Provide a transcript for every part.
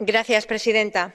señora presidenta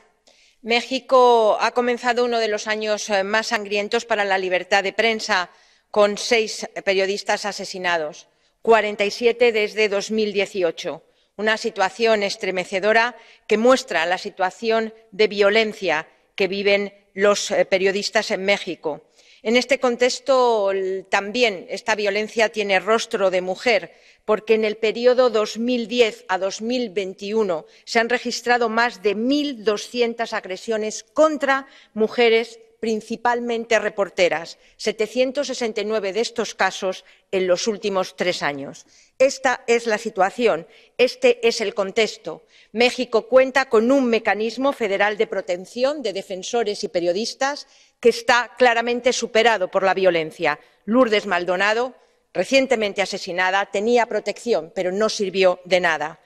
méxico ha comenzado uno de los años eh, más sangrientos para la libertad de prensa con seis periodistas asesinados cuarenta y siete desde 2018. una situación estremecedora que muestra la situación de violencia que viven los eh, periodistas en México. En este contexto, también esta violencia tiene rostro de mujer, porque en el periodo 2010 a 2021 se han registrado más de 1.200 agresiones contra mujeres principalmente reporteras, 769 de estos casos en los últimos tres años. Esta es la situación, este es el contexto. México cuenta con un mecanismo federal de protección de defensores y periodistas que está claramente superado por la violencia. Lourdes Maldonado, recientemente asesinada, tenía protección, pero no sirvió de nada.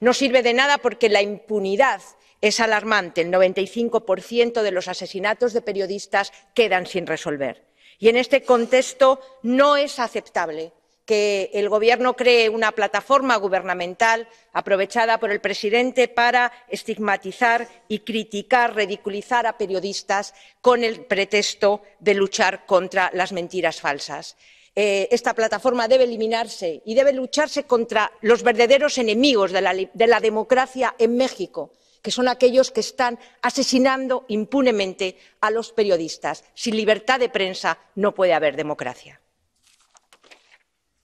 No sirve de nada porque la impunidad es alarmante. El 95% de los asesinatos de periodistas quedan sin resolver. Y en este contexto no es aceptable que el Gobierno cree una plataforma gubernamental aprovechada por el presidente para estigmatizar y criticar, ridiculizar a periodistas con el pretexto de luchar contra las mentiras falsas. Eh, esta plataforma debe eliminarse y debe lucharse contra los verdaderos enemigos de la democracia en México, que son aquellos que están asesinando impunemente a los periodistas. Sin libertad de prensa no puede haber democracia.